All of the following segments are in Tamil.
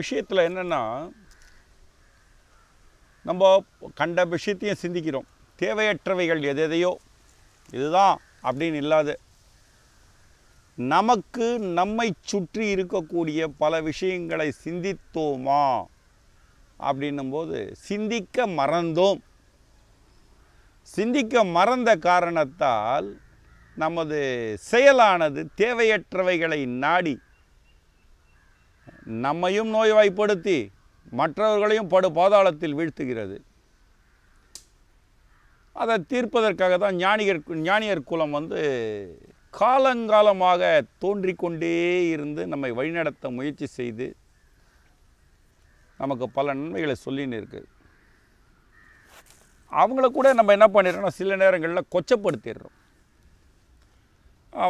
விஷயத்தில் என்னென்னா நம்ம கண்ட விஷயத்தையும் சிந்திக்கிறோம் தேவையற்றவைகள் எது எதையோ இதுதான் அப்படின்னு இல்லாது நமக்கு நம்மை சுற்றி இருக்கக்கூடிய பல விஷயங்களை சிந்தித்தோமா அப்படின்னும்போது சிந்திக்க மறந்தோம் சிந்திக்க மறந்த காரணத்தால் நமது செயலானது தேவையற்றவைகளை நாடி நம்மையும் நோய்வாய்ப்படுத்தி மற்றவர்களையும் படு பாதாளத்தில் வீழ்த்துகிறது அதை தீர்ப்பதற்காக தான் ஞானிகர் ஞானியர் குலம் வந்து காலங்காலமாக தோன்றி கொண்டே இருந்து நம்மை வழிநடத்த முயற்சி செய்து நமக்கு பல நன்மைகளை சொல்லின்னு இருக்குது அவங்கள கூட நம்ம என்ன பண்ணிடுறோம் சில நேரங்களில் கொச்சப்படுத்திடுறோம்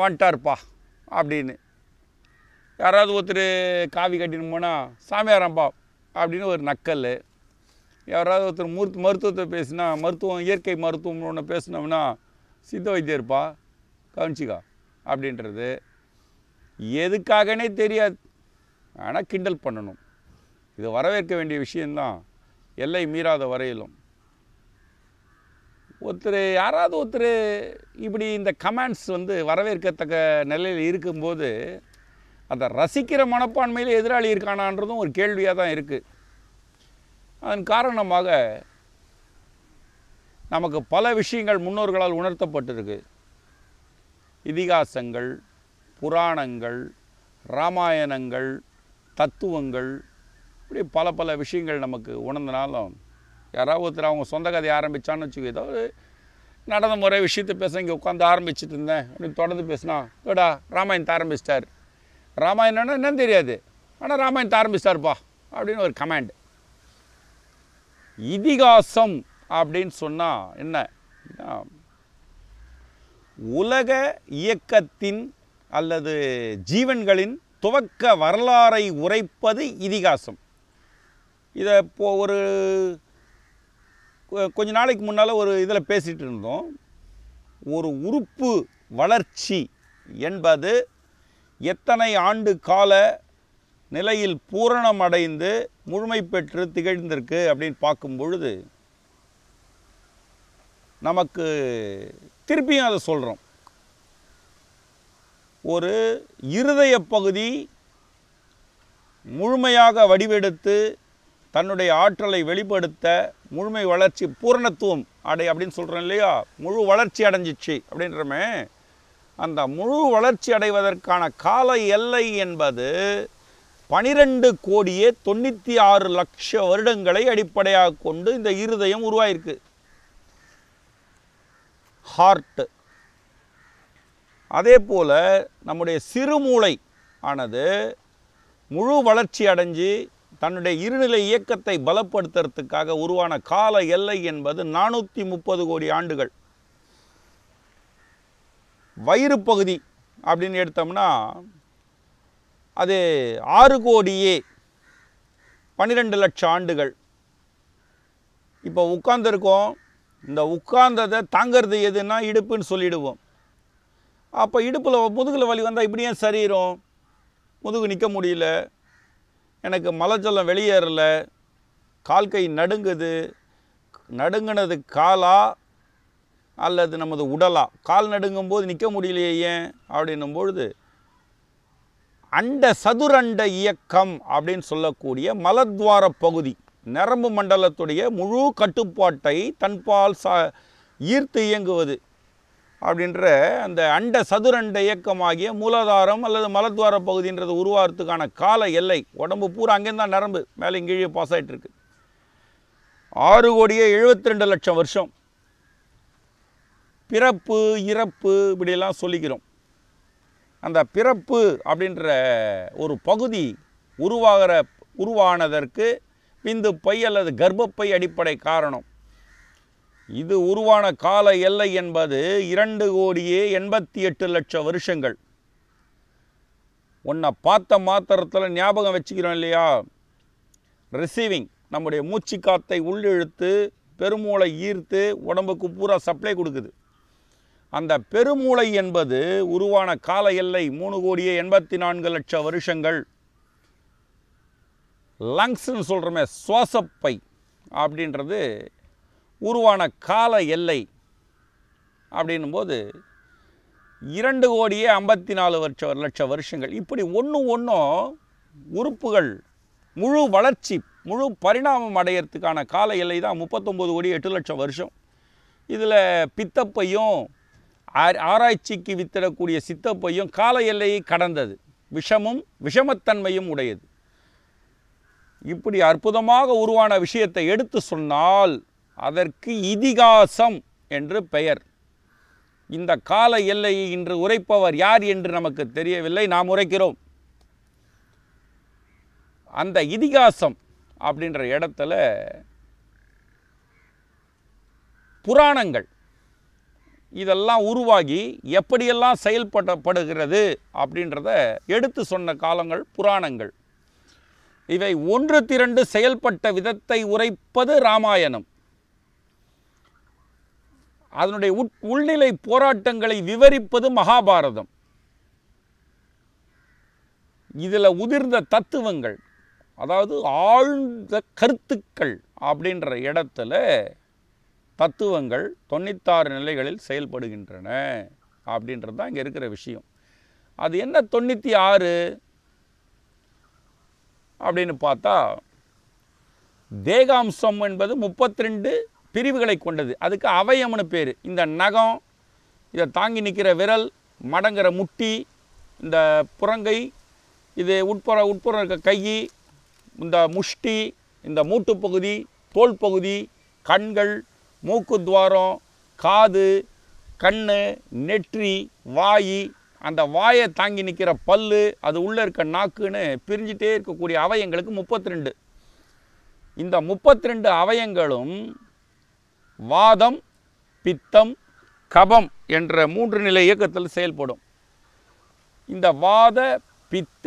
வந்துட்டார்ப்பா அப்படின்னு யாராவது ஒருத்தர் காவி கட்டின்னு போனால் சாமியாரம்பா அப்படின்னு ஒரு நக்கல் யாராவது ஒருத்தர் மூர்த்து மருத்துவத்தை பேசினா மருத்துவம் இயற்கை மருத்துவம் ஒன்று பேசினோம்னா சித்த வைத்தியர்ப்பா கவனிச்சிக்கா அப்படின்றது எதுக்காகனே தெரியாது ஆனால் கிண்டல் பண்ணணும் இதை வரவேற்க வேண்டிய விஷயந்தான் எல்லை மீறாத வரையிலும் ஒருத்தர் யாராவது ஒருத்தர் இப்படி இந்த கமெண்ட்ஸ் வந்து வரவேற்கத்தக்க நிலையில் இருக்கும்போது அதை ரசிக்கிற மனப்பான்மையில் எதிராளி இருக்கானான்றதும் ஒரு கேள்வியாக தான் இருக்குது அதன் காரணமாக நமக்கு பல விஷயங்கள் முன்னோர்களால் உணர்த்தப்பட்டிருக்கு இதிகாசங்கள் புராணங்கள் ராமாயணங்கள் தத்துவங்கள் இப்படி பல பல விஷயங்கள் நமக்கு உணர்ந்தனாலும் யாராவது ஒருத்தர் அவங்க சொந்த கதையை ஆரம்பித்தான்னு வச்சுக்கோ ஏதாவது நடந்த முறை விஷயத்தை பேச இங்கே உட்காந்து ஆரம்பிச்சுட்டு இருந்தேன் அப்படின்னு தொடர்ந்து பேசினா ஏடா ராமாயணத்தை ஆரம்பிச்சிட்டார் ராமாயணம்னா என்னன்னு தெரியாது ஆனால் ராமாயணத்தை ஆரம்பிச்சிட்டார்ப்பா அப்படின்னு ஒரு கமாண்ட் இதிகாசம் அப்படின்னு சொன்னால் என்ன உலக இயக்கத்தின் அல்லது ஜீவன்களின் துவக்க வரலாறை உரைப்பது இதிகாசம் இதை இப்போ ஒரு கொஞ்ச நாளைக்கு முன்னால் ஒரு இதில் பேசிகிட்டு இருந்தோம் ஒரு உறுப்பு வளர்ச்சி என்பது எத்தனை ஆண்டு கால நிலையில் பூரணம் அடைந்து முழுமை பெற்று திகழ்ந்திருக்கு அப்படின்னு பார்க்கும் பொழுது நமக்கு திருப்பியும் அதை சொல்கிறோம் ஒரு இருதய பகுதி முழுமையாக வடிவெடுத்து தன்னுடைய ஆற்றலை வெளிப்படுத்த முழுமை வளர்ச்சி பூரணத்துவம் அடை அப்படின்னு சொல்கிறோம் இல்லையா முழு வளர்ச்சி அடைஞ்சிச்சு அப்படின்றமே அந்த முழு வளர்ச்சி அடைவதற்கான கால எல்லை என்பது பனிரெண்டு கோடியே தொண்ணூற்றி ஆறு லட்ச வருடங்களை அடிப்படையாக கொண்டு இந்த இருதயம் உருவாயிருக்கு ஹார்ட்டு அதே போல் நம்முடைய சிறுமூளை ஆனது முழு வளர்ச்சி அடைஞ்சு தன்னுடைய இருநிலை இயக்கத்தை பலப்படுத்துறதுக்காக உருவான கால எல்லை என்பது நானூற்றி முப்பது கோடி ஆண்டுகள் வயிறு பகுதி அப்படின்னு எடுத்தோம்னா அது ஆறு கோடியே பன்னிரெண்டு லட்சம் ஆண்டுகள் இப்போ உட்காந்துருக்கோம் இந்த உட்கார்ந்ததை தாங்கிறது எதுன்னா இடுப்புன்னு சொல்லிடுவோம் அப்போ இடுப்பில் முதுகில் வலி வந்தால் இப்படியே சரீரம் முதுகு நிற்க முடியல எனக்கு மலஜலம் வெளியேறலை கால் கை நடுங்குது நடுங்கினது காலாக அல்லது நமது உடலா கால் நடுங்கும் போது நிற்க முடியலையே ஏன் அப்படின்னும் பொழுது அண்ட சதுரண்ட இயக்கம் அப்படின்னு சொல்லக்கூடிய மலத்வார பகுதி நரம்பு மண்டலத்துடைய முழு கட்டுப்பாட்டை தன்பால் சா ஈர்த்து இயங்குவது அப்படின்ற அந்த அண்ட சதுரண்ட இயக்கமாகிய மூலாதாரம் அல்லது மலத்வார பகுதின்றது உருவாகிறதுக்கான கால எல்லை உடம்பு பூரா அங்கேருந்து தான் நரம்பு மேலே கீழே பாஸ் ஆகிட்டு இருக்கு ஆறு கோடியே எழுபத்தி ரெண்டு லட்சம் வருஷம் பிறப்பு இறப்பு இப்படியெல்லாம் சொல்லிக்கிறோம் அந்த பிறப்பு அப்படின்ற ஒரு பகுதி உருவாகிற உருவானதற்கு பிந்து பை அல்லது கர்ப்பப்பை அடிப்படை காரணம் இது உருவான கால எல்லை என்பது இரண்டு கோடியே எண்பத்தி எட்டு லட்சம் வருஷங்கள் ஒன்றை பார்த்த மாத்திரத்தில் ஞாபகம் வச்சுக்கிறோம் இல்லையா ரிசீவிங் நம்முடைய மூச்சு காத்தை உள்ளிழுத்து பெருமூளை ஈர்த்து உடம்புக்கு பூரா சப்ளை கொடுக்குது அந்த பெருமூளை என்பது உருவான கால எல்லை மூணு கோடியே எண்பத்தி நான்கு லட்சம் வருஷங்கள் லங்ஸ்ன்னு சொல்கிறோமே சுவாசப்பை அப்படின்றது உருவான கால எல்லை அப்படின்னும்போது இரண்டு கோடியே ஐம்பத்தி நாலு வருஷ லட்சம் வருஷங்கள் இப்படி ஒன்று ஒன்றும் உறுப்புகள் முழு வளர்ச்சி முழு பரிணாமம் அடையிறதுக்கான கால எல்லை தான் முப்பத்தொம்போது கோடி எட்டு லட்சம் வருஷம் இதில் பித்தப்பையும் ஆராய்ச்சிக்கு வித்திடக்கூடிய சித்தப்பையும் கால எல்லையை கடந்தது விஷமும் விஷமத்தன்மையும் உடையது இப்படி அற்புதமாக உருவான விஷயத்தை எடுத்து சொன்னால் அதற்கு இதிகாசம் என்று பெயர் இந்த கால எல்லையை இன்று உரைப்பவர் யார் என்று நமக்கு தெரியவில்லை நாம் உரைக்கிறோம் அந்த இதிகாசம் அப்படின்ற இடத்துல புராணங்கள் இதெல்லாம் உருவாகி எப்படியெல்லாம் செயல்படப்படுகிறது அப்படின்றத எடுத்து சொன்ன காலங்கள் புராணங்கள் இவை ஒன்று திரண்டு செயல்பட்ட விதத்தை உரைப்பது ராமாயணம் அதனுடைய உட் உள்நிலை போராட்டங்களை விவரிப்பது மகாபாரதம் இதில் உதிர்ந்த தத்துவங்கள் அதாவது ஆழ்ந்த கருத்துக்கள் அப்படின்ற இடத்துல தத்துவங்கள் தொண்ணூத்தாறு நிலைகளில் செயல்படுகின்றன அப்படின்றது தான் இங்கே இருக்கிற விஷயம் அது என்ன தொண்ணூற்றி ஆறு அப்படின்னு பார்த்தா தேகாம்சம் என்பது முப்பத்தி ரெண்டு பிரிவுகளை கொண்டது அதுக்கு அவயம்னு பேர் இந்த நகம் இதை தாங்கி நிற்கிற விரல் மடங்குற முட்டி இந்த புறங்கை இது உட்புற உட்புறம் இருக்க கை இந்த முஷ்டி இந்த மூட்டுப்பகுதி தோல் பகுதி கண்கள் மூக்கு துவாரம் காது கண் நெற்றி வாய் அந்த வாயை தாங்கி நிற்கிற பல் அது உள்ளே இருக்க நாக்குன்னு பிரிஞ்சிட்டே இருக்கக்கூடிய அவயங்களுக்கு முப்பத்தி ரெண்டு இந்த முப்பத்தி ரெண்டு அவயங்களும் வாதம் பித்தம் கபம் என்ற மூன்று நிலை இயக்கத்தில் செயல்படும் இந்த வாத பித்த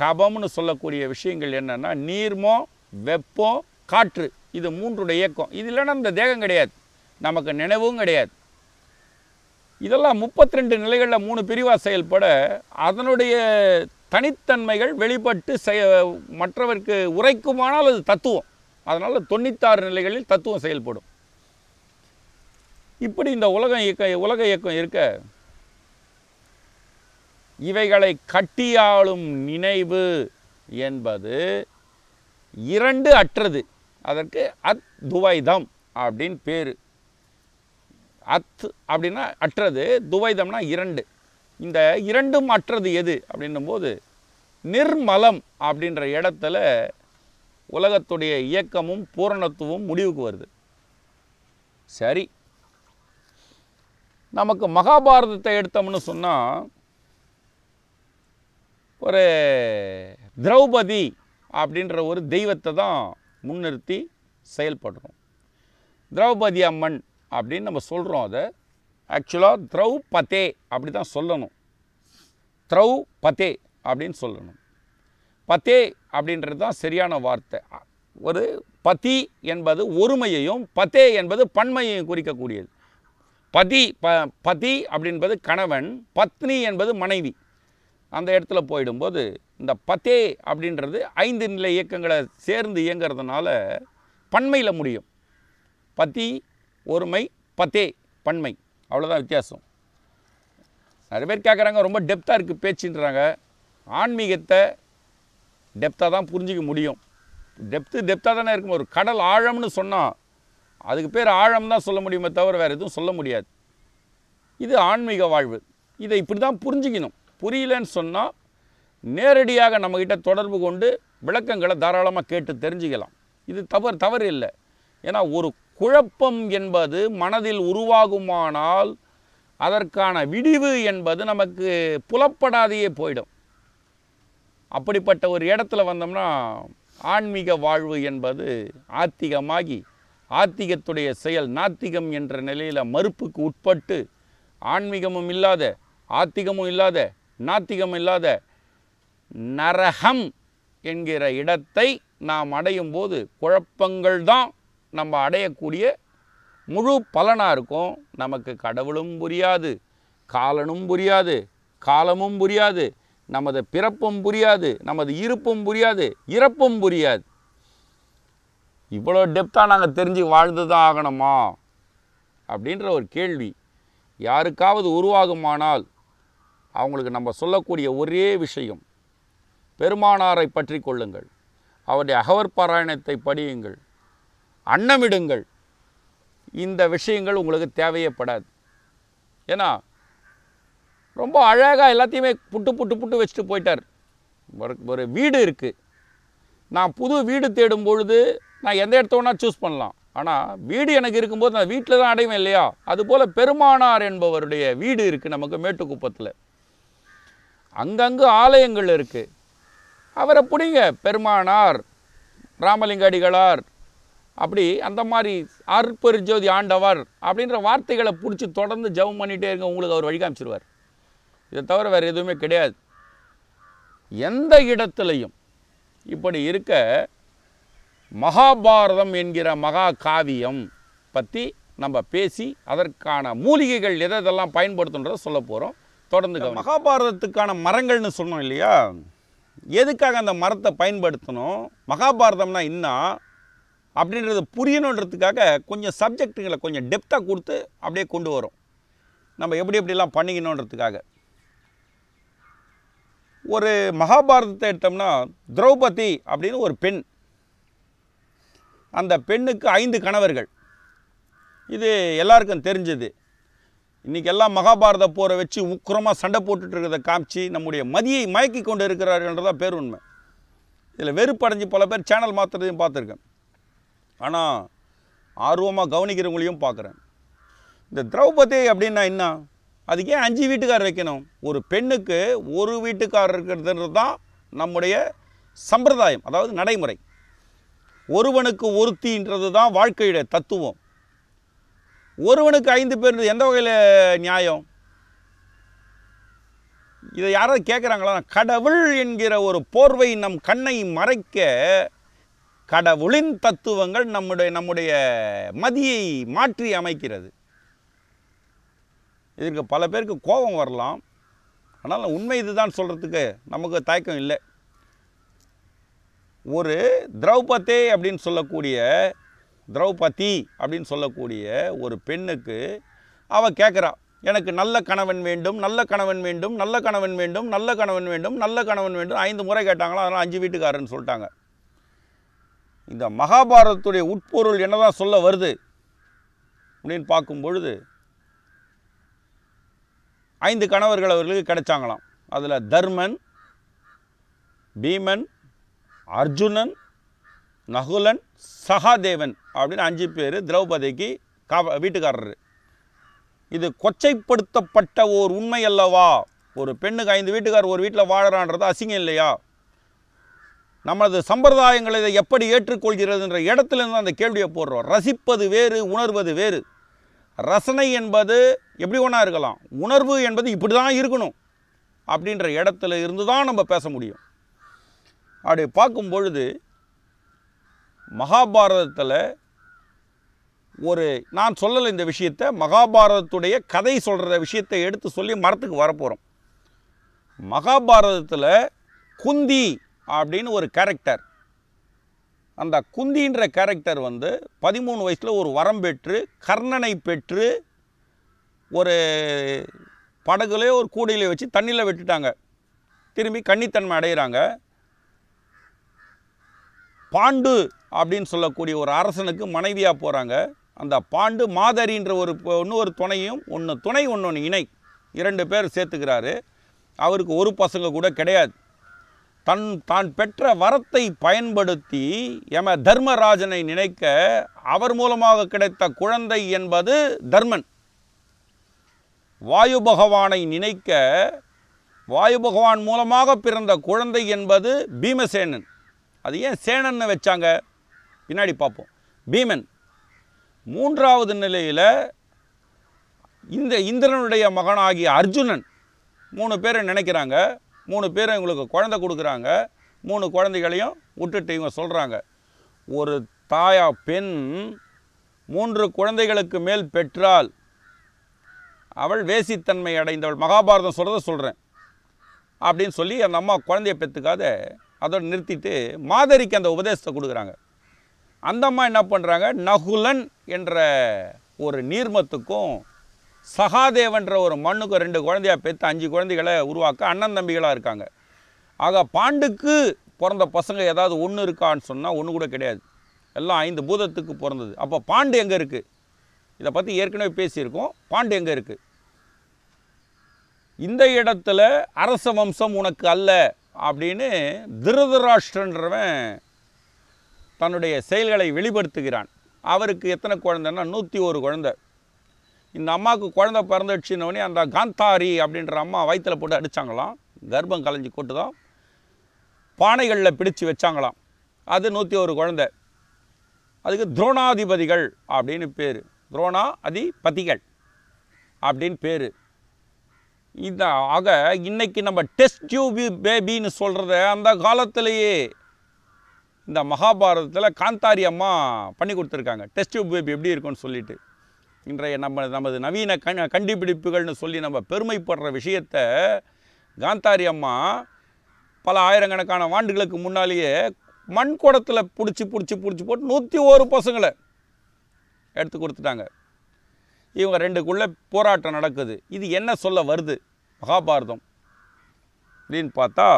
கபம்னு சொல்லக்கூடிய விஷயங்கள் என்னென்னா நீர்மம் வெப்பம் காற்று இது மூன்றுடைய இயக்கம் இது இல்லைன்னா இந்த தேகம் கிடையாது நமக்கு நினைவும் கிடையாது இதெல்லாம் முப்பத்தி ரெண்டு நிலைகளில் மூணு பிரிவாக செயல்பட அதனுடைய தனித்தன்மைகள் வெளிப்பட்டு செய மற்றவருக்கு உரைக்குமானால் அது தத்துவம் அதனால் தொண்ணூத்தாறு நிலைகளில் தத்துவம் செயல்படும் இப்படி இந்த உலக இயக்க உலக இயக்கம் இருக்க இவைகளை கட்டியாளும் நினைவு என்பது இரண்டு அற்றது அதற்கு அத் துவைதம் அப்படின்னு பேர் அத் அப்படின்னா அற்றது துவைதம்னா இரண்டு இந்த இரண்டும் அற்றது எது அப்படின்னும்போது நிர்மலம் அப்படின்ற இடத்துல உலகத்துடைய இயக்கமும் பூரணத்துவம் முடிவுக்கு வருது சரி நமக்கு மகாபாரதத்தை எடுத்தோம்னு சொன்னால் ஒரு திரௌபதி அப்படின்ற ஒரு தெய்வத்தை தான் முன்னிறுத்தி செயல்படுறோம் திரௌபதி அம்மன் அப்படின்னு நம்ம சொல்கிறோம் அதை ஆக்சுவலாக திரௌபதே அப்படி தான் சொல்லணும் த்ரௌ பதே அப்படின்னு சொல்லணும் பதே அப்படின்றது தான் சரியான வார்த்தை ஒரு பதி என்பது ஒருமையையும் பதே என்பது பன்மையையும் குறிக்கக்கூடியது பதி ப பதி அப்படின்பது கணவன் பத்னி என்பது மனைவி அந்த இடத்துல போயிடும்போது இந்த பத்தே அப்படின்றது ஐந்து நிலை இயக்கங்களை சேர்ந்து இயங்கிறதுனால பண்மையில் முடியும் பத்தி ஒருமை பத்தே பண்மை அவ்வளோதான் வித்தியாசம் நிறைய பேர் கேட்குறாங்க ரொம்ப டெப்த்தாக இருக்குது பேச்சுன்றாங்க ஆன்மீகத்தை டெப்த்தாக தான் புரிஞ்சிக்க முடியும் டெப்த்து டெப்த்தாக தானே இருக்கும் ஒரு கடல் ஆழம்னு சொன்னால் அதுக்கு பேர் ஆழம் தான் சொல்ல முடியுமே தவிர வேறு எதுவும் சொல்ல முடியாது இது ஆன்மீக வாழ்வு இதை இப்படி தான் புரிஞ்சுக்கணும் புரியலன்னு சொன்னால் நேரடியாக நம்மக்கிட்ட தொடர்பு கொண்டு விளக்கங்களை தாராளமாக கேட்டு தெரிஞ்சுக்கலாம் இது தவறு தவறு இல்லை ஏன்னா ஒரு குழப்பம் என்பது மனதில் உருவாகுமானால் அதற்கான விடிவு என்பது நமக்கு புலப்படாதையே போயிடும் அப்படிப்பட்ட ஒரு இடத்துல வந்தோம்னா ஆன்மீக வாழ்வு என்பது ஆத்திகமாகி ஆத்திகத்துடைய செயல் நாத்திகம் என்ற நிலையில் மறுப்புக்கு உட்பட்டு ஆன்மீகமும் இல்லாத ஆத்திகமும் இல்லாத நாத்திகம் இல்லாத நரகம் என்கிற இடத்தை நாம் அடையும் போது குழப்பங்கள் தான் நம்ம அடையக்கூடிய முழு பலனாக இருக்கும் நமக்கு கடவுளும் புரியாது காலனும் புரியாது காலமும் புரியாது நமது பிறப்பும் புரியாது நமது இருப்பும் புரியாது இறப்பும் புரியாது இவ்வளோ டெப்த்தாக நாங்கள் தெரிஞ்சு வாழ்ந்து தான் ஆகணுமா அப்படின்ற ஒரு கேள்வி யாருக்காவது உருவாகுமானால் அவங்களுக்கு நம்ம சொல்லக்கூடிய ஒரே விஷயம் பெருமானாரை பற்றி கொள்ளுங்கள் அவருடைய அகவர் பாராயணத்தை படியுங்கள் அன்னமிடுங்கள் இந்த விஷயங்கள் உங்களுக்கு தேவையப்படாது ஏன்னா ரொம்ப அழகாக எல்லாத்தையுமே புட்டு புட்டு புட்டு வச்சுட்டு போயிட்டார் ஒரு ஒரு வீடு இருக்குது நான் புது வீடு தேடும் பொழுது நான் எந்த இடத்த வேணால் சூஸ் பண்ணலாம் ஆனால் வீடு எனக்கு இருக்கும்போது நான் வீட்டில் தான் அடைவேன் இல்லையா அதுபோல் பெருமானார் என்பவருடைய வீடு இருக்குது நமக்கு மேட்டுக்குப்பத்தில் அங்கங்கு ஆலயங்கள் இருக்குது அவரை பிடிங்க பெருமானார் ராமலிங்க அடிகளார் அப்படி அந்த மாதிரி அற்பெருஜோதி ஆண்டவர் அப்படின்ற வார்த்தைகளை பிடிச்சி தொடர்ந்து ஜவம் பண்ணிகிட்டே இருங்க உங்களுக்கு அவர் வழிகாமிச்சிருவார் இதை தவிர வேறு எதுவுமே கிடையாது எந்த இடத்துலையும் இப்படி இருக்க மகாபாரதம் என்கிற மகா காவியம் பற்றி நம்ம பேசி அதற்கான மூலிகைகள் எதை இதெல்லாம் பயன்படுத்துன்றதை சொல்ல போகிறோம் தொடர்ந்து மகாபாரதத்துக்கான மரங்கள்னு சொன்னோம் இல்லையா எதுக்காக அந்த மரத்தை பயன்படுத்தணும் மகாபாரதம்னா என்ன அப்படின்றத புரியணுன்றதுக்காக கொஞ்சம் சப்ஜெக்டுங்களை கொஞ்சம் டெப்த்தாக கொடுத்து அப்படியே கொண்டு வரும் நம்ம எப்படி எப்படிலாம் பண்ணிக்கணுன்றதுக்காக ஒரு மகாபாரதத்தை எடுத்தோம்னா திரௌபதி அப்படின்னு ஒரு பெண் அந்த பெண்ணுக்கு ஐந்து கணவர்கள் இது எல்லாருக்கும் தெரிஞ்சது இன்றைக்கெல்லாம் மகாபாரத போரை வச்சு உக்கிரமாக சண்டை போட்டுட்டு இருக்கிறத காமிச்சு நம்முடைய மதியை மயக்கி கொண்டு இருக்கிறார்கள்ன்றதான் பேருண்மை இதில் வெறுப்படைஞ்சு பல பேர் சேனல் மாற்றுறதையும் பார்த்துருக்கேன் ஆனால் ஆர்வமாக கவனிக்கிறவங்களையும் பார்க்குறேன் இந்த திரௌபதி அப்படின்னா என்ன அதுக்கே அஞ்சு வீட்டுக்காரர் வைக்கணும் ஒரு பெண்ணுக்கு ஒரு வீட்டுக்காரர் இருக்கிறதுன்றது தான் நம்முடைய சம்பிரதாயம் அதாவது நடைமுறை ஒருவனுக்கு ஒருத்தின்றது தான் வாழ்க்கையுடைய தத்துவம் ஒருவனுக்கு ஐந்து பேர் எந்த வகையில் நியாயம் இதை யாராவது கேட்குறாங்களா கடவுள் என்கிற ஒரு போர்வை நம் கண்ணை மறைக்க கடவுளின் தத்துவங்கள் நம்முடைய நம்முடைய மதியை மாற்றி அமைக்கிறது இதற்கு பல பேருக்கு கோபம் வரலாம் ஆனால் உண்மை இதுதான் சொல்கிறதுக்கு நமக்கு தயக்கம் இல்லை ஒரு திரௌபதே அப்படின்னு சொல்லக்கூடிய திரௌபதி அப்படின்னு சொல்லக்கூடிய ஒரு பெண்ணுக்கு அவள் கேட்குறா எனக்கு நல்ல கணவன் வேண்டும் நல்ல கணவன் வேண்டும் நல்ல கணவன் வேண்டும் நல்ல கணவன் வேண்டும் நல்ல கணவன் வேண்டும் ஐந்து முறை கேட்டாங்களோ அதனால் அஞ்சு வீட்டுக்காரன்னு சொல்லிட்டாங்க இந்த மகாபாரதத்துடைய உட்பொருள் என்னதான் சொல்ல வருது அப்படின்னு பார்க்கும் பொழுது ஐந்து கணவர்கள் அவர்களுக்கு கிடைச்சாங்களாம் அதில் தர்மன் பீமன் அர்ஜுனன் நகுலன் சகாதேவன் அப்படின்னு அஞ்சு பேர் திரௌபதிக்கு கா வீட்டுக்காரர் இது கொச்சைப்படுத்தப்பட்ட ஓர் உண்மை அல்லவா ஒரு பெண்ணுக்கு ஐந்து வீட்டுக்கார் ஒரு வீட்டில் வாழறான்றது அசிங்கம் இல்லையா நமது சம்பிரதாயங்களை இதை எப்படி ஏற்றுக்கொள்கிறதுன்ற இடத்துலேருந்து அந்த கேள்வியை போடுறோம் ரசிப்பது வேறு உணர்வது வேறு ரசனை என்பது எப்படி ஒன்றா இருக்கலாம் உணர்வு என்பது இப்படி தான் இருக்கணும் அப்படின்ற இடத்துல இருந்து தான் நம்ம பேச முடியும் அப்படி பார்க்கும் பொழுது மகாபாரதத்தில் ஒரு நான் சொல்லலை இந்த விஷயத்தை மகாபாரதத்துடைய கதை சொல்கிற விஷயத்தை எடுத்து சொல்லி மரத்துக்கு வரப்போகிறோம் மகாபாரதத்தில் குந்தி அப்படின்னு ஒரு கேரக்டர் அந்த குந்தின்ற கேரக்டர் வந்து பதிமூணு வயசில் ஒரு வரம் பெற்று கர்ணனை பெற்று ஒரு படகுலேயோ ஒரு கூடையில் வச்சு தண்ணியில் விட்டுட்டாங்க திரும்பி கன்னித்தன்மை அடைகிறாங்க பாண்டு அப்படின்னு சொல்லக்கூடிய ஒரு அரசனுக்கு மனைவியாக போகிறாங்க அந்த பாண்டு மாதரின்ற ஒரு ஒன்று ஒரு துணையும் ஒன்று துணை ஒன்று இணை இரண்டு பேர் சேர்த்துக்கிறாரு அவருக்கு ஒரு பசங்க கூட கிடையாது தன் தான் பெற்ற வரத்தை பயன்படுத்தி எம தர்மராஜனை நினைக்க அவர் மூலமாக கிடைத்த குழந்தை என்பது தர்மன் வாயு பகவானை நினைக்க வாயு பகவான் மூலமாக பிறந்த குழந்தை என்பது பீமசேனன் அது ஏன் சேனன்னு வச்சாங்க பின்னாடி பார்ப்போம் பீமன் மூன்றாவது நிலையில் இந்த இந்திரனுடைய மகனாகிய அர்ஜுனன் மூணு பேரை நினைக்கிறாங்க மூணு பேரை இவங்களுக்கு குழந்தை கொடுக்குறாங்க மூணு குழந்தைகளையும் விட்டுட்டு இவங்க சொல்கிறாங்க ஒரு தாயா பெண் மூன்று குழந்தைகளுக்கு மேல் பெற்றால் அவள் வேசித்தன்மை அடைந்தவள் மகாபாரதம் சொல்கிறத சொல்கிறேன் அப்படின்னு சொல்லி அந்த அம்மா குழந்தைய பெற்றுக்காத அதோடு நிறுத்திட்டு மாதரிக்கு அந்த உபதேசத்தை கொடுக்குறாங்க அந்த அம்மா என்ன பண்ணுறாங்க நகுலன் என்ற ஒரு நீர்மத்துக்கும் சகாதேவன்ற ஒரு மண்ணுக்கும் ரெண்டு குழந்தையாக பெற்று அஞ்சு குழந்தைகளை உருவாக்க அண்ணன் தம்பிகளாக இருக்காங்க ஆக பாண்டுக்கு பிறந்த பசங்க ஏதாவது ஒன்று இருக்கான்னு சொன்னால் ஒன்று கூட கிடையாது எல்லாம் ஐந்து பூதத்துக்கு பிறந்தது அப்போ பாண்டு எங்கே இருக்குது இதை பற்றி ஏற்கனவே பேசியிருக்கோம் பாண்டு எங்கே இருக்குது இந்த இடத்துல அரச வம்சம் உனக்கு அல்ல அப்படின்னு திருதராஷ்டிரன்றவன் தன்னுடைய செயல்களை வெளிப்படுத்துகிறான் அவருக்கு எத்தனை குழந்தைன்னா நூற்றி ஒரு குழந்தை இந்த அம்மாவுக்கு குழந்தை பிறந்துடுச்சுன்னே அந்த காந்தாரி அப்படின்ற அம்மா வயிற்றில் போட்டு அடித்தாங்களாம் கர்ப்பம் கலைஞ்சி கூட்டு தான் பானைகளில் பிடிச்சு வச்சாங்களாம் அது நூற்றி ஒரு குழந்தை அதுக்கு துரோணாதிபதிகள் அப்படின்னு பேர் துரோணா அதிபதிகள் அப்படின்னு பேர் இந்த ஆக இன்றைக்கி நம்ம டெஸ்ட் டியூப் பேபின்னு சொல்கிறத அந்த காலத்திலேயே இந்த மகாபாரதத்தில் காந்தாரி அம்மா பண்ணி கொடுத்துருக்காங்க டெஸ்ட் டியூப் பேபி எப்படி இருக்கும்னு சொல்லிட்டு இன்றைய நம்ம நமது நவீன கண் கண்டுபிடிப்புகள்னு சொல்லி நம்ம பெருமைப்படுற விஷயத்தை காந்தாரி அம்மா பல ஆயிரக்கணக்கான ஆண்டுகளுக்கு முன்னாலேயே மண் குடத்தில் பிடிச்சி பிடிச்சி பிடிச்சி போட்டு நூற்றி ஒரு பசங்களை எடுத்து கொடுத்துட்டாங்க இவங்க ரெண்டுக்குள்ளே போராட்டம் நடக்குது இது என்ன சொல்ல வருது மகாபாரதம் அப்படின்னு பார்த்தா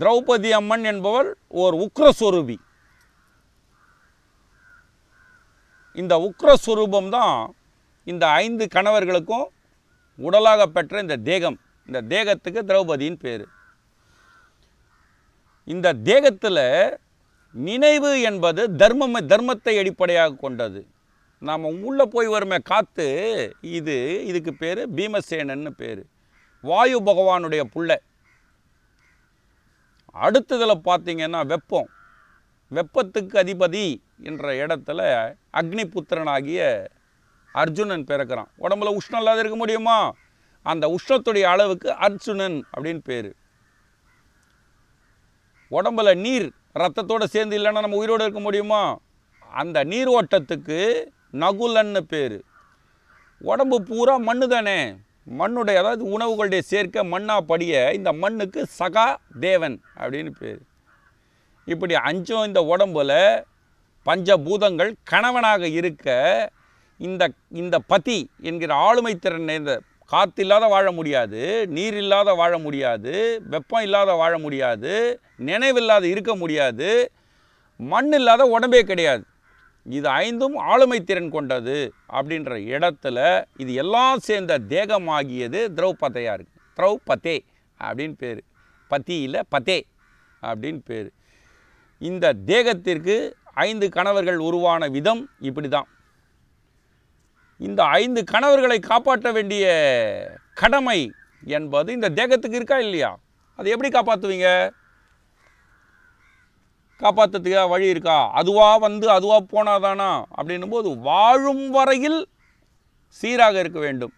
திரௌபதி அம்மன் என்பவள் ஓர் உக்ரஸ்வரூபி இந்த உக்ரஸ்வரூபம் தான் இந்த ஐந்து கணவர்களுக்கும் உடலாக பெற்ற இந்த தேகம் இந்த தேகத்துக்கு திரௌபதியின் பேர் இந்த தேகத்தில் நினைவு என்பது தர்மம் தர்மத்தை அடிப்படையாக கொண்டது நாம் உள்ளே போய் வருமே காற்று இது இதுக்கு பேர் பீமசேனன்னு பேர் வாயு பகவானுடைய புள்ளை அடுத்ததில் பார்த்தீங்கன்னா வெப்பம் வெப்பத்துக்கு அதிபதி என்ற இடத்துல அக்னி அர்ஜுனன் பிறக்கிறான் உடம்புல உஷ்ணம் இல்லாத இருக்க முடியுமா அந்த உஷ்ணத்துடைய அளவுக்கு அர்ஜுனன் அப்படின்னு பேர் உடம்புல நீர் ரத்தத்தோடு சேர்ந்து இல்லைன்னா நம்ம உயிரோடு இருக்க முடியுமா அந்த நீர் ஓட்டத்துக்கு நகுலன்னு பேர் உடம்பு பூரா மண்ணு தானே மண்ணுடைய அதாவது உணவுகளுடைய சேர்க்க மண்ணா படிய இந்த மண்ணுக்கு சகா தேவன் அப்படின்னு பேர் இப்படி அஞ்சும் இந்த உடம்பில் பஞ்சபூதங்கள் கணவனாக இருக்க இந்த இந்த பதி என்கிற ஆளுமை திறன் இந்த காற்று இல்லாத வாழ முடியாது நீர் இல்லாத வாழ முடியாது வெப்பம் இல்லாத வாழ முடியாது நினைவில்லாத இருக்க முடியாது மண் இல்லாத உடம்பே கிடையாது இது ஐந்தும் ஆளுமை திறன் கொண்டது அப்படின்ற இடத்துல இது எல்லாம் சேர்ந்த தேகமாகியது திரௌபதையாக இருக்குது திரௌபதே அப்படின்னு பேர் பத்தியில் பதே அப்படின்னு பேர் இந்த தேகத்திற்கு ஐந்து கணவர்கள் உருவான விதம் இப்படி தான் இந்த ஐந்து கணவர்களை காப்பாற்ற வேண்டிய கடமை என்பது இந்த தேகத்துக்கு இருக்கா இல்லையா அதை எப்படி காப்பாற்றுவீங்க காப்பாற்றுறதுக்கா வழி இருக்கா அதுவாக வந்து அதுவாக போனாதானா அப்படின்னும் போது வாழும் வரையில் சீராக இருக்க வேண்டும்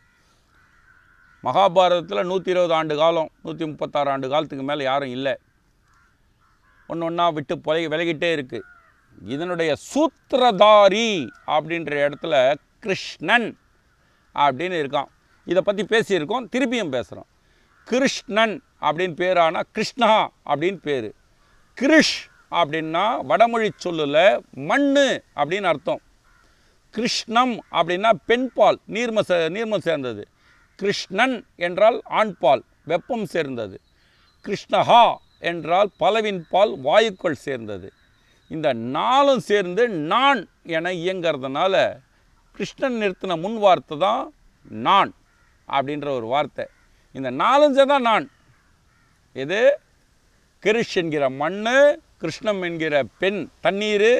மகாபாரதத்தில் நூற்றி இருபது ஆண்டு காலம் நூற்றி முப்பத்தாறு ஆண்டு காலத்துக்கு மேலே யாரும் இல்லை ஒன்று ஒன்றா விட்டு பழகி விலகிட்டே இருக்குது இதனுடைய சூத்திரதாரி அப்படின்ற இடத்துல கிருஷ்ணன் அப்படின்னு இருக்கான் இதை பற்றி பேசியிருக்கோம் திருப்பியும் பேசுகிறோம் கிருஷ்ணன் அப்படின்னு பேரானா கிருஷ்ணா அப்படின்னு பேர் கிருஷ் அப்படின்னா வடமொழி சொல்லில் மண் அப்படின்னு அர்த்தம் கிருஷ்ணம் அப்படின்னா பெண் பால் நீர்ம நீர்மம் சேர்ந்தது கிருஷ்ணன் என்றால் ஆண் பால் வெப்பம் சேர்ந்தது கிருஷ்ணஹா என்றால் பலவின் பால் வாயுக்கள் சேர்ந்தது இந்த நாளும் சேர்ந்து நான் என இயங்கிறதுனால கிருஷ்ணன் நிறுத்தின முன் வார்த்தை தான் நான் அப்படின்ற ஒரு வார்த்தை இந்த நாளும் சேர்ந்தால் நான் எது கிருஷ் என்கிற மண்ணு கிருஷ்ணம் என்கிற பெண் தண்ணீர்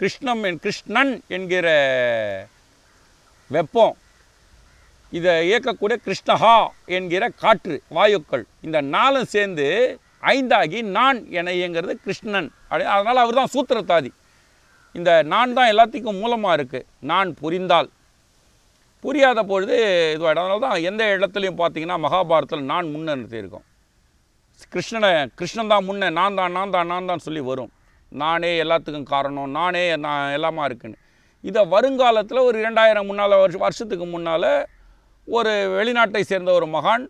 கிருஷ்ணம் என் கிருஷ்ணன் என்கிற வெப்பம் இதை இயக்கக்கூடிய கிருஷ்ணஹா என்கிற காற்று வாயுக்கள் இந்த நாளும் சேர்ந்து ஐந்தாகி நான் என இயங்கிறது கிருஷ்ணன் அப்படி அதனால் அவர் தான் சூத்திரத்தாதி இந்த நான் தான் எல்லாத்துக்கும் மூலமாக இருக்குது நான் புரிந்தால் புரியாத பொழுது இதுவாக அதனால தான் எந்த இடத்துலையும் பார்த்தீங்கன்னா மகாபாரதத்தில் நான் முன்னெடுத்து இருக்கும் கிருஷ்ணனை கிருஷ்ணன் தான் முன்னே நான் தான் நான் தான் நான் தான் சொல்லி வரும் நானே எல்லாத்துக்கும் காரணம் நானே நான் எல்லாமா இருக்குன்னு இதை வருங்காலத்தில் ஒரு இரண்டாயிரம் முன்னால் வருஷ வருஷத்துக்கு முன்னால் ஒரு வெளிநாட்டை சேர்ந்த ஒரு மகான்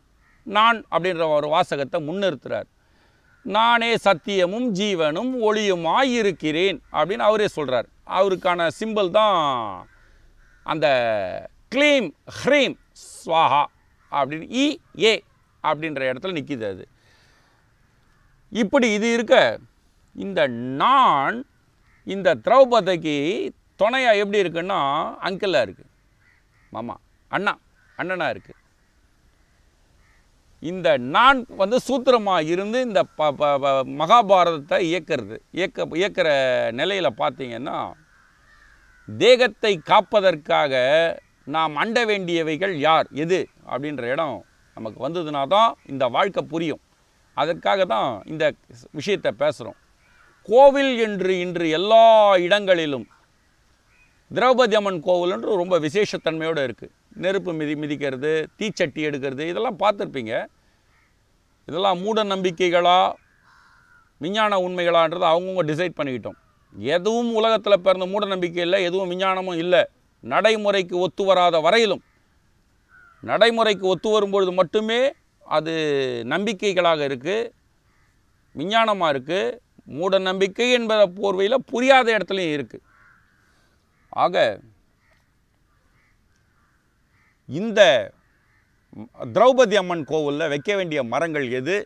நான் அப்படின்ற ஒரு வாசகத்தை முன்னிறுத்துறார் நானே சத்தியமும் ஜீவனும் ஒளியுமாய் இருக்கிறேன் அப்படின்னு அவரே சொல்கிறார் அவருக்கான சிம்பிள் தான் அந்த க்ளீம் ஹ்ரீம் ஸ்வாஹா அப்படின்னு இ ஏ அப்படின்ற இடத்துல நிற்கிது அது இப்படி இது இருக்க இந்த நான் இந்த திரௌபதிக்கு துணையாக எப்படி இருக்குன்னா அங்கிளாக இருக்குது மாமா அண்ணா அண்ணனாக இருக்குது இந்த நான் வந்து சூத்திரமாக இருந்து இந்த ப மகாபாரதத்தை இயக்கிறது இயக்க இயக்கிற நிலையில் பார்த்தீங்கன்னா தேகத்தை காப்பதற்காக நாம் அண்ட வேண்டியவைகள் யார் எது அப்படின்ற இடம் நமக்கு வந்ததுனா தான் இந்த வாழ்க்கை புரியும் அதற்காக தான் இந்த விஷயத்தை பேசுகிறோம் கோவில் என்று இன்று எல்லா இடங்களிலும் திரௌபதி அம்மன் கோவில் என்று ரொம்ப விசேஷத்தன்மையோடு இருக்குது நெருப்பு மிதி மிதிக்கிறது தீச்சட்டி எடுக்கிறது இதெல்லாம் பார்த்துருப்பீங்க இதெல்லாம் மூட நம்பிக்கைகளா விஞ்ஞான உண்மைகளான்றது அவங்கவுங்க டிசைட் பண்ணிக்கிட்டோம் எதுவும் உலகத்தில் பிறந்த மூட நம்பிக்கை இல்லை எதுவும் விஞ்ஞானமும் இல்லை நடைமுறைக்கு ஒத்து வராத வரையிலும் நடைமுறைக்கு ஒத்து வரும்பொழுது மட்டுமே அது நம்பிக்கைகளாக இருக்குது விஞ்ஞானமாக இருக்குது மூட நம்பிக்கை என்பத போர்வையில் புரியாத இடத்துலையும் இருக்குது ஆக இந்த திரௌபதி அம்மன் கோவிலில் வைக்க வேண்டிய மரங்கள் எது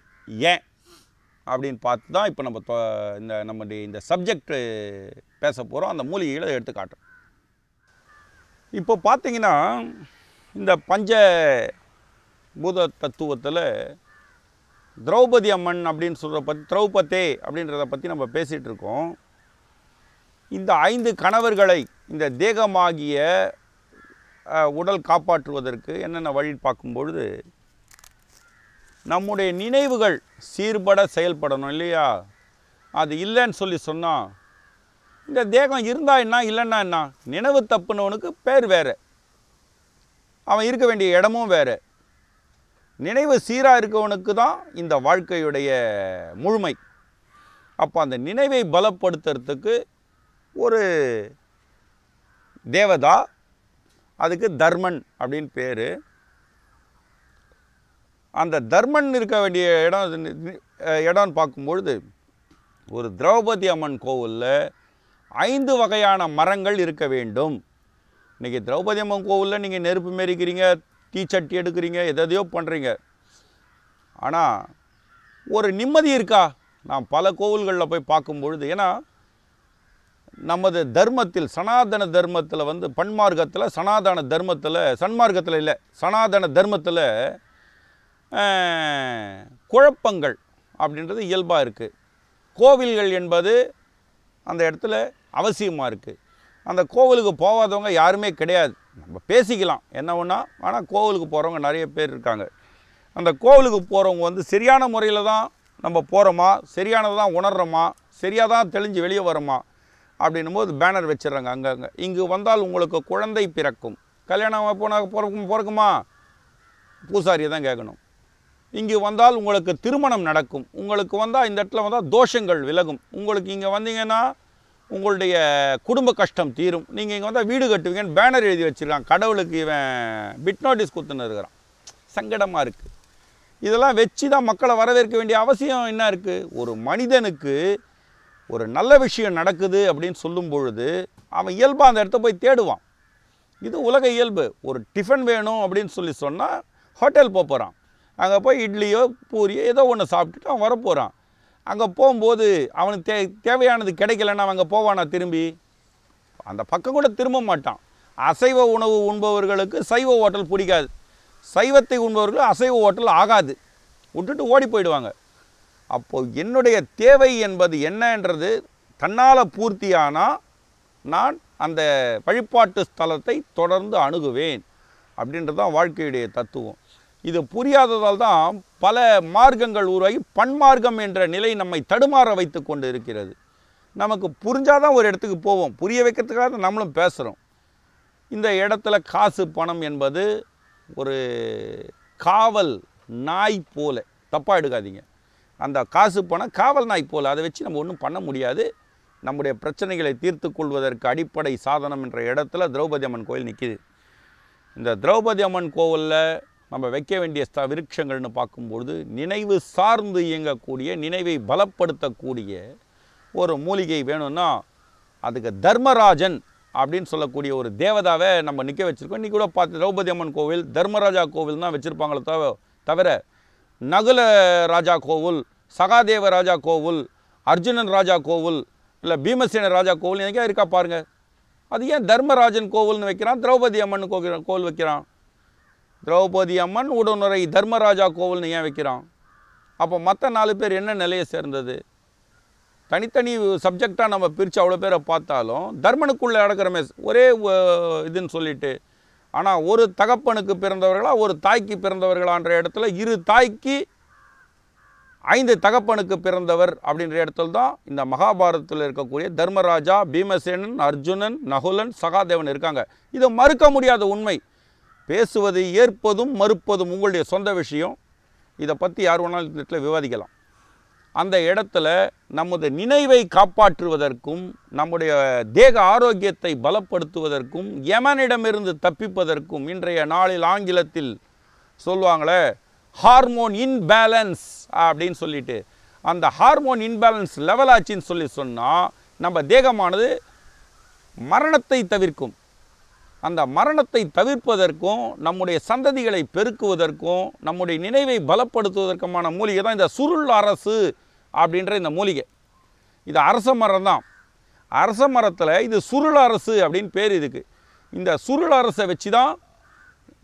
ஏன் அப்படின்னு பார்த்து தான் இப்போ நம்ம இந்த நம்முடைய இந்த சப்ஜெக்ட் பேச போகிறோம் அந்த மூலிகைகளை எடுத்து காட்டுறோம் இப்போ பார்த்தீங்கன்னா இந்த பஞ்ச பூத தத்துவத்தில் திரௌபதி அம்மன் அப்படின்னு சொல்கிற பற்றி திரௌபதே அப்படின்றத பற்றி நம்ம பேசிகிட்டு இருக்கோம் இந்த ஐந்து கணவர்களை இந்த தேகமாகிய உடல் காப்பாற்றுவதற்கு என்னென்ன வழி பார்க்கும் பொழுது நம்முடைய நினைவுகள் சீர்பட செயல்படணும் இல்லையா அது இல்லைன்னு சொல்லி சொன்னால் இந்த தேகம் இருந்தால் என்ன இல்லைன்னா என்ன நினைவு தப்புனவனுக்கு பேர் வேறு அவன் இருக்க வேண்டிய இடமும் வேறு நினைவு சீராக இருக்கவனுக்கு தான் இந்த வாழ்க்கையுடைய முழுமை அப்போ அந்த நினைவை பலப்படுத்துறதுக்கு ஒரு தேவதா அதுக்கு தர்மன் அப்படின்னு பேர் அந்த தர்மன் இருக்க வேண்டிய இடம் இடம்னு பார்க்கும்பொழுது ஒரு திரௌபதி அம்மன் கோவிலில் ஐந்து வகையான மரங்கள் இருக்க வேண்டும் இன்றைக்கி திரௌபதி அம்மன் கோவிலில் நீங்கள் நெருப்பு மேரிக்கிறீங்க டீ சட்டி எடுக்கிறீங்க எதையோ பண்ணுறீங்க ஆனால் ஒரு நிம்மதி இருக்கா நான் பல கோவில்களில் போய் பார்க்கும் பொழுது ஏன்னா நமது தர்மத்தில் சனாதன தர்மத்தில் வந்து பன்மார்க்கத்தில் சனாதன தர்மத்தில் சன்மார்க்கத்தில் இல்லை சனாதன தர்மத்தில் குழப்பங்கள் அப்படின்றது இயல்பாக இருக்குது கோவில்கள் என்பது அந்த இடத்துல அவசியமாக இருக்குது அந்த கோவிலுக்கு போகாதவங்க யாருமே கிடையாது நம்ம பேசிக்கலாம் என்ன ஒன்றா ஆனால் கோவிலுக்கு போகிறவங்க நிறைய பேர் இருக்காங்க அந்த கோவிலுக்கு போகிறவங்க வந்து சரியான முறையில் தான் நம்ம போகிறோமா சரியானது தான் உணர்கிறோமா சரியாக தான் தெளிஞ்சு வெளியே வரோமா அப்படின்னும் போது பேனர் வச்சிடுறாங்க அங்கங்கே இங்கு வந்தால் உங்களுக்கு குழந்தை பிறக்கும் கல்யாணம் போனால் பிறக்கும் பிறக்குமா பூசாரியை தான் கேட்கணும் இங்கு வந்தால் உங்களுக்கு திருமணம் நடக்கும் உங்களுக்கு வந்தால் இந்த இடத்துல வந்தால் தோஷங்கள் விலகும் உங்களுக்கு இங்கே வந்தீங்கன்னா உங்களுடைய குடும்ப கஷ்டம் தீரும் நீங்கள் இங்கே வந்தால் வீடு கட்டுவீங்கன்னு பேனர் எழுதி வச்சுருக்கான் கடவுளுக்கு இவன் பிட் நோட்டீஸ் கொடுத்துன்னு இருக்கிறான் சங்கடமாக இருக்குது இதெல்லாம் வச்சு தான் மக்களை வரவேற்க வேண்டிய அவசியம் என்ன இருக்குது ஒரு மனிதனுக்கு ஒரு நல்ல விஷயம் நடக்குது அப்படின்னு சொல்லும் பொழுது அவன் இயல்பாக அந்த இடத்த போய் தேடுவான் இது உலக இயல்பு ஒரு டிஃபன் வேணும் அப்படின்னு சொல்லி சொன்னால் ஹோட்டல் போகிறான் அங்கே போய் இட்லியோ பூரியோ ஏதோ ஒன்று சாப்பிட்டுட்டு அவன் வரப்போகிறான் அங்கே போகும்போது அவனுக்கு தே தேவையானது கிடைக்கலன்னா அவங்க போவானா திரும்பி அந்த பக்கம் கூட திரும்ப மாட்டான் அசைவ உணவு உண்பவர்களுக்கு சைவ ஹோட்டல் பிடிக்காது சைவத்தை உண்பவர்கள் அசைவ ஹோட்டல் ஆகாது விட்டுட்டு ஓடி போயிடுவாங்க அப்போது என்னுடைய தேவை என்பது என்னன்றது தன்னால் பூர்த்தியானால் நான் அந்த வழிபாட்டு ஸ்தலத்தை தொடர்ந்து அணுகுவேன் அப்படின்றது தான் வாழ்க்கையுடைய தத்துவம் இது புரியாததால் தான் பல மார்க்கங்கள் உருவாகி பன்மார்க்கம் என்ற நிலை நம்மை தடுமாற வைத்து கொண்டு இருக்கிறது நமக்கு புரிஞ்சாதான் ஒரு இடத்துக்கு போவோம் புரிய வைக்கிறதுக்காக தான் நம்மளும் பேசுகிறோம் இந்த இடத்துல காசு பணம் என்பது ஒரு காவல் நாய் போல தப்பாக எடுக்காதீங்க அந்த காசு பணம் காவல் நாய் போல் அதை வச்சு நம்ம ஒன்றும் பண்ண முடியாது நம்முடைய பிரச்சனைகளை தீர்த்து கொள்வதற்கு அடிப்படை சாதனம் என்ற இடத்துல திரௌபதி அம்மன் கோயில் நிற்கிது இந்த திரௌபதி அம்மன் கோவிலில் நம்ம வைக்க வேண்டிய ஸ்த விருட்சங்கள்னு பார்க்கும்பொழுது நினைவு சார்ந்து இயங்கக்கூடிய நினைவை பலப்படுத்தக்கூடிய ஒரு மூலிகை வேணும்னா அதுக்கு தர்மராஜன் அப்படின்னு சொல்லக்கூடிய ஒரு தேவதாவை நம்ம நிற்க வச்சுருக்கோம் இன்றைக்கி கூட பார்த்து திரௌபதி அம்மன் கோவில் தர்மராஜா கோவில் தான் வச்சுருப்பாங்களோ தவிர தவிர நகுல ராஜா கோவில் சகாதேவ ராஜா கோவில் அர்ஜுனன் ராஜா கோவில் இல்லை பீமசேன ராஜா கோவில் எனக்கே இருக்கா பாருங்கள் அது ஏன் தர்மராஜன் கோவில்னு வைக்கிறான் திரௌபதி அம்மன் கோவில் கோவில் வைக்கிறான் திரௌபதி அம்மன் உடனுரை தர்மராஜா கோவில் ஏன் வைக்கிறான் அப்போ மற்ற நாலு பேர் என்ன நிலையை சேர்ந்தது தனித்தனி சப்ஜெக்டாக நம்ம பிரித்து அவ்வளோ பேரை பார்த்தாலும் தர்மனுக்குள்ளே அடக்கிறமே ஒரே இதுன்னு சொல்லிட்டு ஆனால் ஒரு தகப்பனுக்கு பிறந்தவர்களா ஒரு தாய்க்கு பிறந்தவர்களான்ற இடத்துல இரு தாய்க்கு ஐந்து தகப்பனுக்கு பிறந்தவர் அப்படின்ற இடத்துல தான் இந்த மகாபாரதத்தில் இருக்கக்கூடிய தர்மராஜா பீமசேனன் அர்ஜுனன் நகுலன் சகாதேவன் இருக்காங்க இது மறுக்க முடியாத உண்மை பேசுவதை ஏற்பதும் மறுப்பதும் உங்களுடைய சொந்த விஷயம் இதை பற்றி யார் வேணாலும் இடத்துல விவாதிக்கலாம் அந்த இடத்துல நமது நினைவை காப்பாற்றுவதற்கும் நம்முடைய தேக ஆரோக்கியத்தை பலப்படுத்துவதற்கும் எமனிடமிருந்து தப்பிப்பதற்கும் இன்றைய நாளில் ஆங்கிலத்தில் சொல்லுவாங்களே ஹார்மோன் இன்பேலன்ஸ் அப்படின்னு சொல்லிட்டு அந்த ஹார்மோன் இன்பேலன்ஸ் லெவல் ஆச்சுன்னு சொல்லி சொன்னால் நம்ம தேகமானது மரணத்தை தவிர்க்கும் அந்த மரணத்தை தவிர்ப்பதற்கும் நம்முடைய சந்ததிகளை பெருக்குவதற்கும் நம்முடைய நினைவை பலப்படுத்துவதற்குமான மூலிகை தான் இந்த சுருள் அரசு அப்படின்ற இந்த மூலிகை இது அரச மரம் தான் அரச மரத்தில் இது சுருள் அரசு அப்படின்னு பேர் இதுக்கு இந்த சுருள் அரசை வச்சு தான்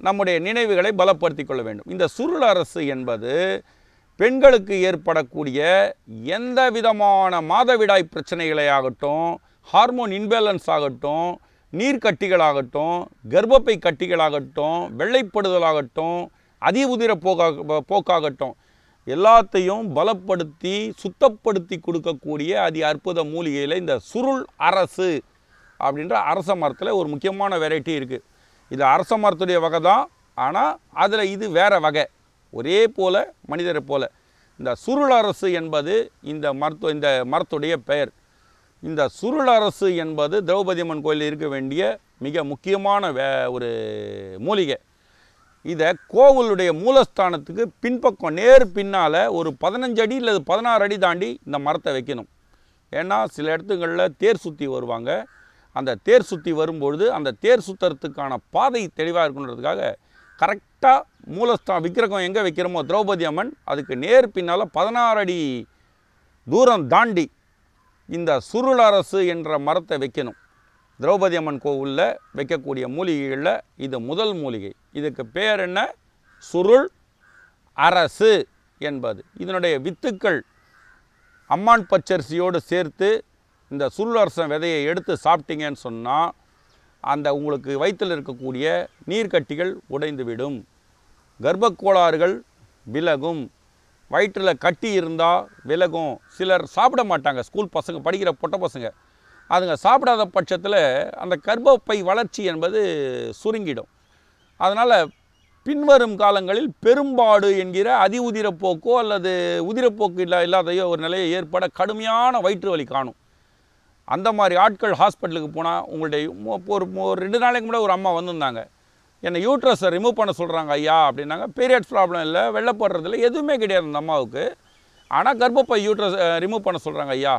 நம்முடைய நினைவுகளை பலப்படுத்தி கொள்ள வேண்டும் இந்த சுருள் அரசு என்பது பெண்களுக்கு ஏற்படக்கூடிய எந்த விதமான மாதவிடாய் பிரச்சனைகளை ஆகட்டும் ஹார்மோன் இன்பேலன்ஸ் ஆகட்டும் நீர் கட்டிகளாகட்டும் கர்ப்பப்பை கட்டிகளாகட்டும் வெள்ளைப்படுதலாகட்டும் உதிர போக்காக போக்காகட்டும் எல்லாத்தையும் பலப்படுத்தி சுத்தப்படுத்தி கொடுக்கக்கூடிய அதி அற்புத மூலிகையில் இந்த சுருள் அரசு அப்படின்ற அரச மரத்தில் ஒரு முக்கியமான வெரைட்டி இருக்குது இது அரச மரத்துடைய வகை தான் ஆனால் அதில் இது வேறு வகை ஒரே போல் மனிதரை போல் இந்த சுருள் அரசு என்பது இந்த மருத்துவ இந்த மரத்துடைய பெயர் இந்த சுருள் அரசு என்பது திரௌபதி அம்மன் கோயிலில் இருக்க வேண்டிய மிக முக்கியமான வே ஒரு மூலிகை இதை கோவிலுடைய மூலஸ்தானத்துக்கு பின்பக்கம் நேர் பின்னால் ஒரு பதினஞ்சு அடி இல்லை பதினாறு அடி தாண்டி இந்த மரத்தை வைக்கணும் ஏன்னா சில இடத்துங்களில் தேர் சுற்றி வருவாங்க அந்த தேர் சுற்றி வரும்பொழுது அந்த தேர் சுற்றுறதுக்கான பாதை தெளிவாக இருக்குன்றதுக்காக கரெக்டாக மூலஸ்தா விக்கிரகம் எங்கே வைக்கிறோமோ திரௌபதி அம்மன் அதுக்கு நேர் பின்னால் பதினாறு அடி தூரம் தாண்டி இந்த சுருளரசு என்ற மரத்தை வைக்கணும் திரௌபதி அம்மன் கோவிலில் வைக்கக்கூடிய மூலிகைகளில் இது முதல் மூலிகை இதுக்கு பேர் என்ன சுருள் அரசு என்பது இதனுடைய வித்துக்கள் அம்மான் பச்சரிசியோடு சேர்த்து இந்த சுருளரசன் விதையை எடுத்து சாப்பிட்டீங்கன்னு சொன்னால் அந்த உங்களுக்கு வயிற்றில் இருக்கக்கூடிய நீர்க்கட்டிகள் உடைந்துவிடும் கர்ப்பக்கோளாறுகள் விலகும் வயிற்றில் கட்டி இருந்தால் விலகும் சிலர் சாப்பிட மாட்டாங்க ஸ்கூல் பசங்க படிக்கிற பொட்ட பசங்க அதுங்க சாப்பிடாத பட்சத்தில் அந்த கர்ப்பப்பை வளர்ச்சி என்பது சுருங்கிடும் அதனால் பின்வரும் காலங்களில் பெரும்பாடு என்கிற அதி உதிரப்போக்கோ அல்லது உதிரப்போக்கு இல்லா இல்லாதையோ ஒரு நிலையை ஏற்பட கடுமையான வயிற்று வலி காணும் அந்த மாதிரி ஆட்கள் ஹாஸ்பிட்டலுக்கு போனால் உங்களுடைய ஒரு ரெண்டு நாளைக்கு முன்னாடி ஒரு அம்மா வந்திருந்தாங்க என்னை யூட்ரஸை ரிமூவ் பண்ண சொல்கிறாங்க ஐயா அப்படின்னாங்க பீரியட்ஸ் ப்ராப்ளம் இல்லை வெளில போடுறதில்ல எதுவுமே கிடையாது அந்த அம்மாவுக்கு ஆனால் கர்ப்பப்பை யூட்ரஸ் ரிமூவ் பண்ண சொல்கிறாங்க ஐயா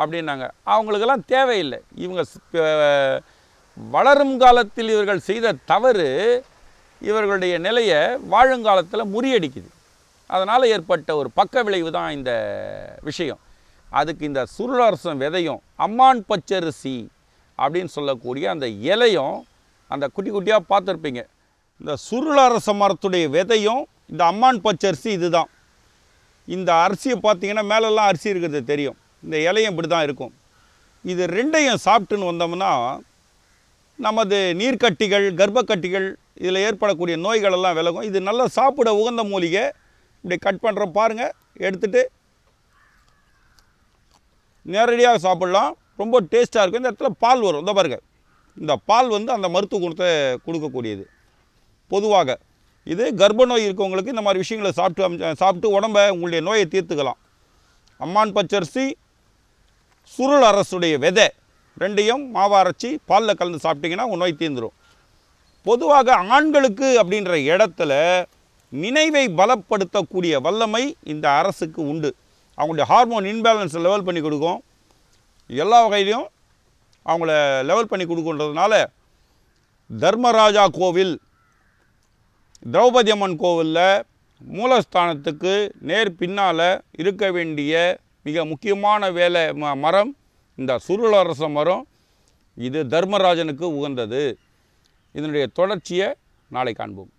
அப்படின்னாங்க அவங்களுக்கெல்லாம் தேவையில்லை இவங்க வளரும் காலத்தில் இவர்கள் செய்த தவறு இவர்களுடைய நிலையை வாழுங்காலத்தில் முறியடிக்குது அதனால் ஏற்பட்ட ஒரு பக்க விளைவு தான் இந்த விஷயம் அதுக்கு இந்த சுருளரசம் விதையும் அம்மான் பச்சரிசி அப்படின்னு சொல்லக்கூடிய அந்த இலையும் அந்த குட்டி குட்டியாக பார்த்துருப்பீங்க இந்த சுருளரச மரத்துடைய விதையும் இந்த அம்மான் பச்சரிசி இது தான் இந்த அரிசியை பார்த்தீங்கன்னா மேலெல்லாம் அரிசி இருக்கிறது தெரியும் இந்த இலையும் இப்படி தான் இருக்கும் இது ரெண்டையும் சாப்பிட்டுன்னு வந்தோம்னா நமது நீர்க்கட்டிகள் கர்ப்பக்கட்டிகள் இதில் ஏற்படக்கூடிய நோய்களெல்லாம் விலகும் இது நல்லா சாப்பிட உகந்த மூலிகை இப்படி கட் பண்ணுறோம் பாருங்கள் எடுத்துகிட்டு நேரடியாக சாப்பிட்லாம் ரொம்ப டேஸ்ட்டாக இருக்கும் இந்த இடத்துல பால் வரும் இந்த பாருங்கள் இந்த பால் வந்து அந்த மருத்துவ குணத்தை கொடுக்கக்கூடியது பொதுவாக இது கர்ப்ப நோய் இருக்கவங்களுக்கு இந்த மாதிரி விஷயங்களை சாப்பிட்டு சாப்பிட்டு உடம்ப உங்களுடைய நோயை தீர்த்துக்கலாம் அம்மான் பச்சரிசி சுருள் அரசுடைய விதை ரெண்டையும் மாவை அரைச்சி பாலில் கலந்து சாப்பிட்டிங்கன்னா உங்கள் நோய் தீர்ந்துடும் பொதுவாக ஆண்களுக்கு அப்படின்ற இடத்துல நினைவை பலப்படுத்தக்கூடிய வல்லமை இந்த அரசுக்கு உண்டு அவங்களுடைய ஹார்மோன் இன்பேலன்ஸை லெவல் பண்ணி கொடுக்கும் எல்லா வகையிலையும் அவங்கள லெவல் பண்ணி கொடுக்குன்றதுனால தர்மராஜா கோவில் திரௌபதி அம்மன் கோவிலில் மூலஸ்தானத்துக்கு நேர் பின்னால் இருக்க வேண்டிய மிக முக்கியமான வேலை ம மரம் இந்த சுருளரச மரம் இது தர்மராஜனுக்கு உகந்தது இதனுடைய தொடர்ச்சியை நாளை காண்போம்